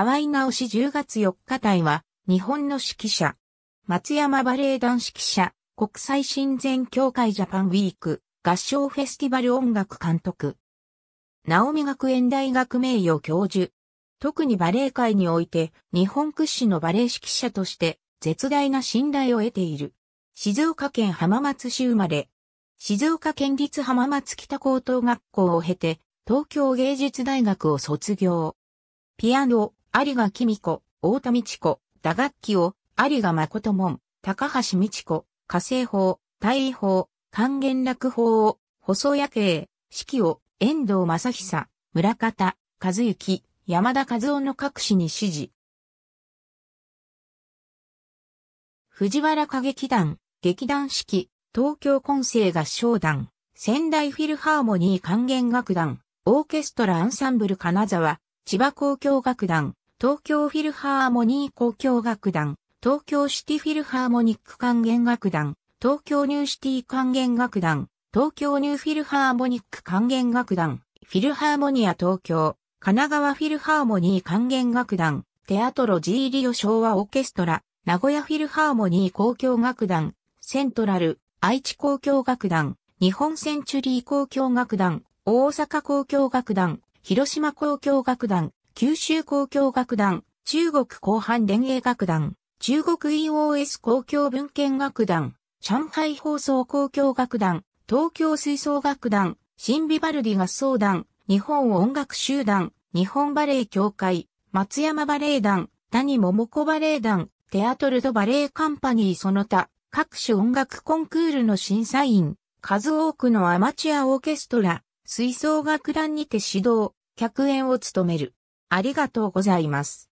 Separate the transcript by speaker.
Speaker 1: 河合直し10月4日隊は、日本の指揮者。松山バレエ団指揮者、国際親善協会ジャパンウィーク、合唱フェスティバル音楽監督。直美学園大学名誉教授。特にバレエ界において、日本屈指のバレエ指揮者として、絶大な信頼を得ている。静岡県浜松市生まれ。静岡県立浜松北高等学校を経て、東京芸術大学を卒業。ピアノ、有賀紀美子、大田美智子、打楽器を、有賀誠門、高橋美智子、火星法、大位法、還元楽法を、細夜景、四季を、遠藤正久、村方、和幸、山田和夫の各市に指示。藤原歌劇団、劇団四季、東京混声合唱団、仙台フィルハーモニー管弦楽団、オーケストラアンサンブル金沢、千葉交響楽団、東京フィルハーモニー交響楽団、東京シティフィルハーモニック管弦楽団、東京ニューシティ管弦楽団、東京ニューフィルハーモニック管弦楽団、フィルハーモニア東京、神奈川フィルハーモニー管弦楽団、テアトロジーリオ昭和オーケストラ、名古屋フィルハーモニー交響楽団、セントラル、愛知交響楽団、日本センチュリー交響楽団、大阪交響楽団、広島交響楽団、九州交響楽団、中国広範連営楽団、中国 EOS 公共文献楽団、上海放送交響楽団、東京吹奏楽団、新ビバルディ合奏団、日本音楽集団、日本バレエ協会、松山バレエ団、谷桃子バレエ団、テアトルドバレエカンパニーその他、各種音楽コンクールの審査員、数多くのアマチュアオーケストラ、吹奏楽団にて指導、客演を務める。ありがとうございます。